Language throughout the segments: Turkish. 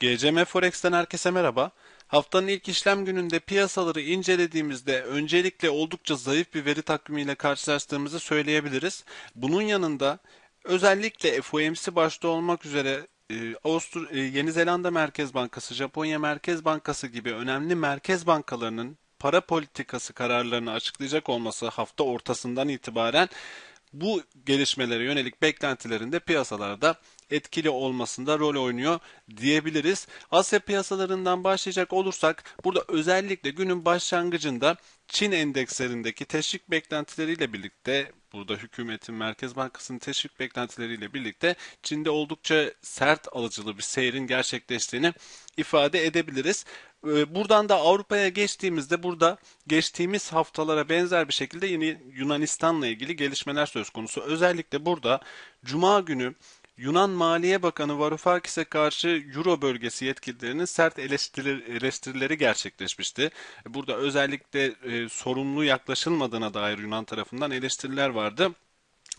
GCM Forex'ten herkese merhaba. Haftanın ilk işlem gününde piyasaları incelediğimizde öncelikle oldukça zayıf bir veri takvimiyle karşılaştığımızı söyleyebiliriz. Bunun yanında özellikle FOMC başta olmak üzere e, Ağustos, e, Yeni Zelanda Merkez Bankası, Japonya Merkez Bankası gibi önemli merkez bankalarının para politikası kararlarını açıklayacak olması hafta ortasından itibaren bu gelişmelere yönelik beklentilerinde piyasalarda etkili olmasında rol oynuyor diyebiliriz. Asya piyasalarından başlayacak olursak burada özellikle günün başlangıcında Çin endekslerindeki teşvik beklentileriyle birlikte burada hükümetin Merkez Bankası'nın teşvik beklentileriyle birlikte Çin'de oldukça sert alıcılı bir seyrin gerçekleştiğini ifade edebiliriz. Ee, buradan da Avrupa'ya geçtiğimizde burada geçtiğimiz haftalara benzer bir şekilde yine Yunanistan'la ilgili gelişmeler söz konusu. Özellikle burada Cuma günü Yunan Maliye Bakanı Varoufakis'e karşı Euro bölgesi yetkililerinin sert eleştirileri gerçekleşmişti. Burada özellikle e, sorumlu yaklaşılmadığına dair Yunan tarafından eleştiriler vardı.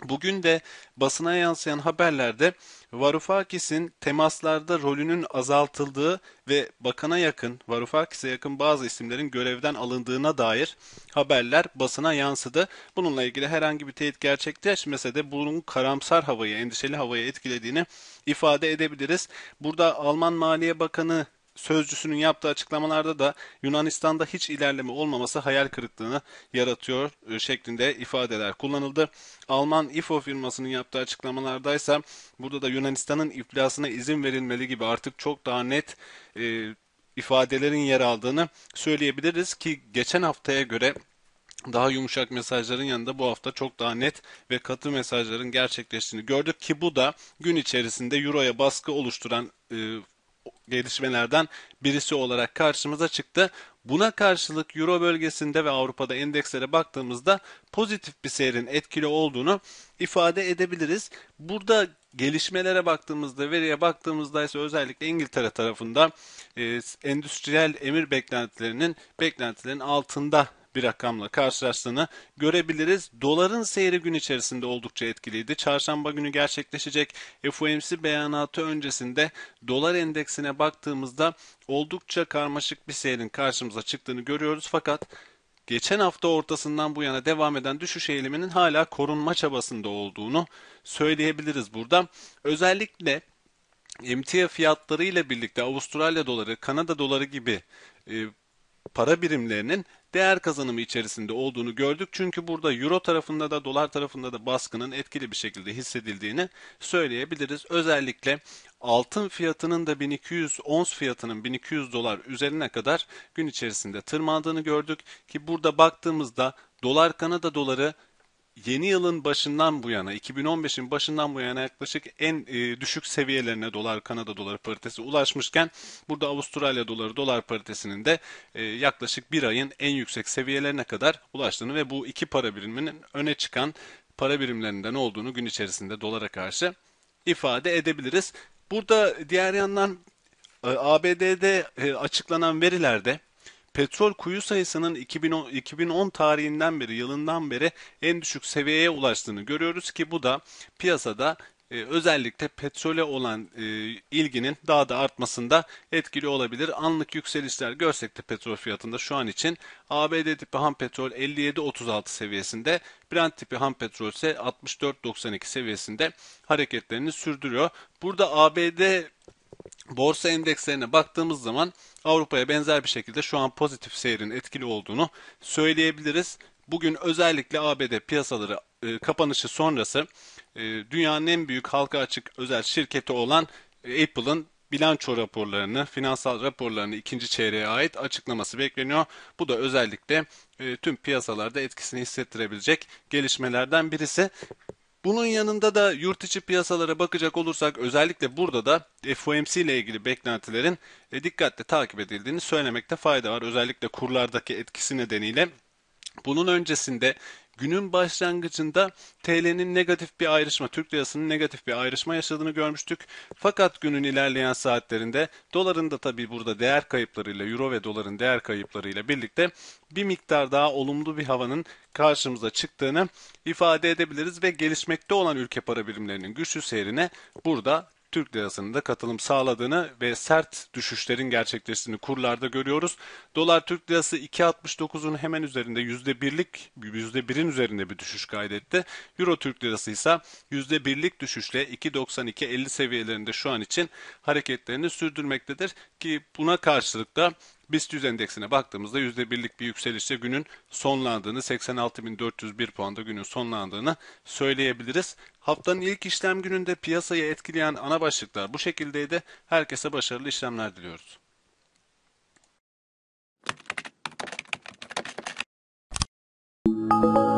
Bugün de basına yansıyan haberlerde Varoufakis'in temaslarda rolünün azaltıldığı ve bakana yakın, Varoufakis'e yakın bazı isimlerin görevden alındığına dair haberler basına yansıdı. Bununla ilgili herhangi bir teyit gerçekleşmese de bunun karamsar havayı, endişeli havayı etkilediğini ifade edebiliriz. Burada Alman Maliye Bakanı sözcüsünün yaptığı açıklamalarda da Yunanistan'da hiç ilerleme olmaması hayal kırıklığını yaratıyor e, şeklinde ifadeler kullanıldı. Alman İFO firmasının yaptığı açıklamalarda ise burada da Yunanistan'ın iflasına izin verilmeli gibi artık çok daha net e, ifadelerin yer aldığını söyleyebiliriz ki geçen haftaya göre daha yumuşak mesajların yanında bu hafta çok daha net ve katı mesajların gerçekleştiğini gördük ki bu da gün içerisinde Euro'ya baskı oluşturan e, gelişmelerden birisi olarak karşımıza çıktı. Buna karşılık Euro bölgesinde ve Avrupa'da endekslere baktığımızda pozitif bir seyrin etkili olduğunu ifade edebiliriz. Burada gelişmelere baktığımızda, veriye baktığımızda ise özellikle İngiltere tarafında e, endüstriyel emir beklentilerinin beklentilerin altında bir rakamla karşılaştığını görebiliriz. Doların seyri gün içerisinde oldukça etkiliydi. Çarşamba günü gerçekleşecek FOMC beyanatı öncesinde dolar endeksine baktığımızda oldukça karmaşık bir seyrin karşımıza çıktığını görüyoruz. Fakat geçen hafta ortasından bu yana devam eden düşüş eğiliminin hala korunma çabasında olduğunu söyleyebiliriz burada. Özellikle emtia fiyatları ile birlikte Avustralya doları, Kanada doları gibi e, para birimlerinin değer kazanımı içerisinde olduğunu gördük. Çünkü burada euro tarafında da dolar tarafında da baskının etkili bir şekilde hissedildiğini söyleyebiliriz. Özellikle altın fiyatının da 1200 ons fiyatının 1200 dolar üzerine kadar gün içerisinde tırmandığını gördük ki burada baktığımızda dolar Kanada doları yeni yılın başından bu yana 2015'in başından bu yana yaklaşık en e, düşük seviyelerine dolar Kanada doları paritesi ulaşmışken burada Avustralya doları dolar paritesinin de e, yaklaşık bir ayın en yüksek seviyelerine kadar ulaştığını ve bu iki para biriminin öne çıkan para birimlerinden olduğunu gün içerisinde dolara karşı ifade edebiliriz. Burada diğer yandan ABD'de e, açıklanan verilerde petrol kuyu sayısının 2010, 2010 tarihinden beri, yılından beri en düşük seviyeye ulaştığını görüyoruz ki bu da piyasada e, özellikle petrole olan e, ilginin daha da artmasında etkili olabilir. Anlık yükselişler görsek de petrol fiyatında şu an için ABD tipi ham petrol 57.36 seviyesinde, Brent tipi ham petrol ise 64.92 seviyesinde hareketlerini sürdürüyor. Burada ABD Borsa endekslerine baktığımız zaman Avrupa'ya benzer bir şekilde şu an pozitif seyrin etkili olduğunu söyleyebiliriz. Bugün özellikle ABD piyasaları e, kapanışı sonrası e, dünyanın en büyük halka açık özel şirketi olan e, Apple'ın bilanço raporlarını, finansal raporlarını ikinci çeyreğe ait açıklaması bekleniyor. Bu da özellikle e, tüm piyasalarda etkisini hissettirebilecek gelişmelerden birisi. Bunun yanında da yurt içi piyasalara bakacak olursak özellikle burada da FOMC ile ilgili beklentilerin e, dikkatle takip edildiğini söylemekte fayda var. Özellikle kurlardaki etkisi nedeniyle bunun öncesinde günün başlangıcında TL'nin negatif bir ayrışma, Türk lirasının negatif bir ayrışma yaşadığını görmüştük. Fakat günün ilerleyen saatlerinde doların da tabi burada değer kayıplarıyla, euro ve doların değer kayıplarıyla birlikte bir miktar daha olumlu bir havanın karşımıza çıktığını ifade edebiliriz ve gelişmekte olan ülke para birimlerinin güçlü seyrine burada Türk lirasının da katılım sağladığını ve sert düşüşlerin gerçekleştiğini kurlarda görüyoruz. Dolar Türk lirası 2.69'un hemen üzerinde %1'lik %1'in üzerinde bir düşüş kaydetti. Euro Türk lirası ise %1'lik düşüşle 2.92.50 seviyelerinde şu an için hareketlerini sürdürmektedir ki buna karşılık da BIST 100 endeksine baktığımızda %1'lik bir yükselişle günün sonlandığını 86.401 puanda günün sonlandığını söyleyebiliriz. Haftanın ilk işlem gününde piyasayı etkileyen ana başlıklar bu şekildeydi. Herkese başarılı işlemler diliyoruz. Thank